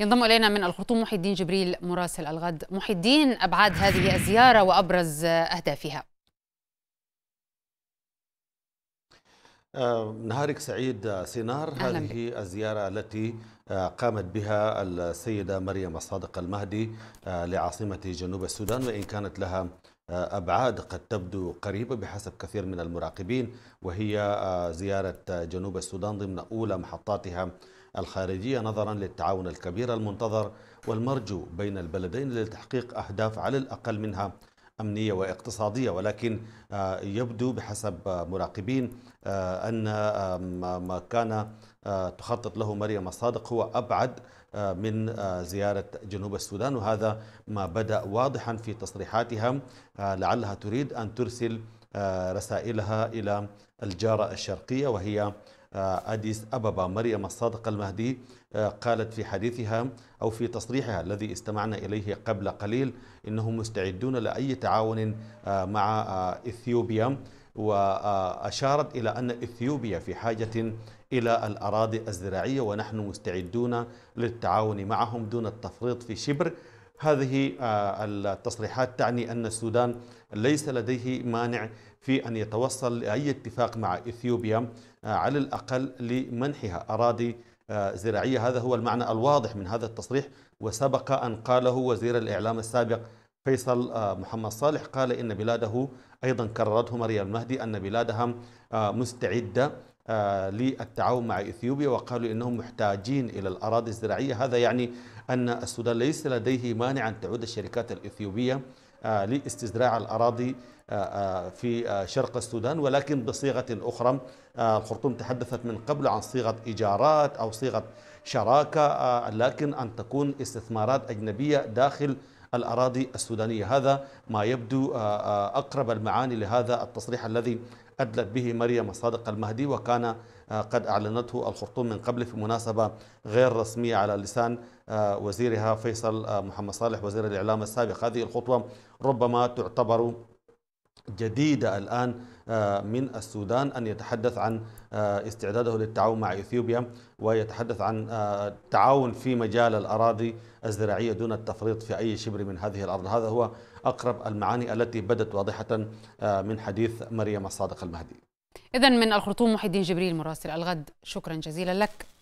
ينضم الينا من الخرطوم محي الدين جبريل مراسل الغد محي الدين ابعاد هذه الزياره وابرز اهدافها آه، نهارك سعيد آه، سينار هذه الزيارة التي آه، قامت بها السيدة مريم الصادق المهدي لعاصمة جنوب السودان وإن كانت لها أبعاد قد تبدو قريبة بحسب كثير من المراقبين وهي آه، زيارة جنوب السودان ضمن أولى محطاتها الخارجية نظرا للتعاون الكبير المنتظر والمرجو بين البلدين لتحقيق أهداف على الأقل منها أمنية واقتصادية ولكن آه، يبدو بحسب آه، مراقبين آه، أن ما كان تخطط له مريم الصادق هو أبعد من زيارة جنوب السودان وهذا ما بدأ واضحا في تصريحاتها لعلها تريد أن ترسل رسائلها إلى الجارة الشرقية وهي آه، أديس أبابا مريم الصادق المهدي آه، قالت في حديثها أو في تصريحها الذي استمعنا إليه قبل قليل إنهم مستعدون لأي تعاون آه، مع إثيوبيا وأشارت إلى أن إثيوبيا في حاجة إلى الأراضي الزراعية ونحن مستعدون للتعاون معهم دون التفريط في شبر هذه آه، التصريحات تعني أن السودان ليس لديه مانع في أن يتوصل لأي اتفاق مع إثيوبيا آه، على الأقل لمنحها أراضي آه، زراعية هذا هو المعنى الواضح من هذا التصريح وسبق أن قاله وزير الإعلام السابق فيصل محمد صالح قال إن بلاده أيضا كررته مريم المهدي أن بلادها مستعدة آه، للتعاون مع اثيوبيا وقالوا انهم محتاجين الى الاراضي الزراعيه هذا يعني ان السودان ليس لديه مانع ان تعود الشركات الاثيوبيه آه، لاستزراع الاراضي آه، في شرق السودان ولكن بصيغه اخرى الخرطوم تحدثت من قبل عن صيغه ايجارات او صيغه شراكه لكن ان تكون استثمارات اجنبيه داخل الأراضي السودانية هذا ما يبدو آه، آه، أقرب المعاني لهذا التصريح الذي أدلت به مريم الصادق المهدي وكان آه، قد أعلنته الخرطوم من قبل في مناسبة غير رسمية على لسان وزيرها فيصل محمد صالح وزير الإعلام السابق هذه الخطوة ربما تعتبر جديدة الآن آه، من السودان أن يتحدث عن آه، استعداده للتعاون مع إثيوبيا ويتحدث عن التعاون آه، في مجال الأراضي الزراعية دون التفريط في أي شبر من هذه الأرض هذا هو أقرب المعاني التي بدت واضحة من حديث مريم الصادق المهدي إذا من الخرطوم محي الدين جبريل مراسل الغد شكرا جزيلا لك